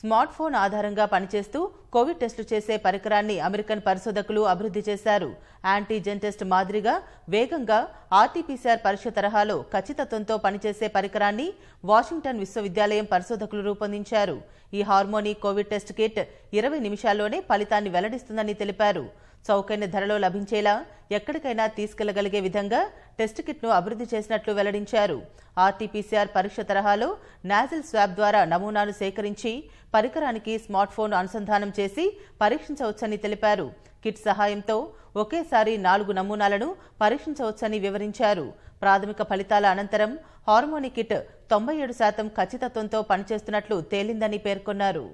smart phone ఆధారంగా పనిచేస్తూ Covid టెస్టులు చేసే పరికరాన్ని అమెరికన్ పరిశోధకులు అభివృద్ధి చేశారు యాంటీజెన్ టెస్ట్ మాదిరిగా వేగంగా ఆర్టీపీసీఆర్ పరీక్ష తరహాలో ఖచ్చితత్వంతో పనిచేసే పరికరాన్ని వాషింగ్టన్ విశ్వవిద్యాలయం పరిశోధకులు రూపొందించారు ఈ హార్మోని కోవిడ్ టెస్ట్ కిట్ ఇరవై నిమిషాల్లోనే ఫలితాన్ని వెల్లడిస్తుందని తెలిపారు చౌకైన ధరలో లభించేలా ఎక్కడికైనా తీసుకెళ్లగలిగే విధంగా టెస్ట్ కిట్ను అభివృద్ధి చేసినట్లు వెల్లడించారు ఆర్టీపీసీఆర్ పరీక్ష తరహాలో నాజిల్ స్వాబ్ ద్వారా నమూనాను సేకరించి పరికరానికి స్మార్ట్ ఫోన్ అనుసంధానం చేసి పరీక్షించవచ్చని తెలిపారు కిట్ సహాయంతో ఒకేసారి నాలుగు నమూనాలను పరీక్షించవచ్చని వివరించారు ప్రాథమిక ఫలితాల అనంతరం హార్మోని కిట్ తొంభై ఏడు శాతం ఖచ్చితత్వంతో పనిచేస్తున్నట్లు తేలిందని పేర్కొన్నారు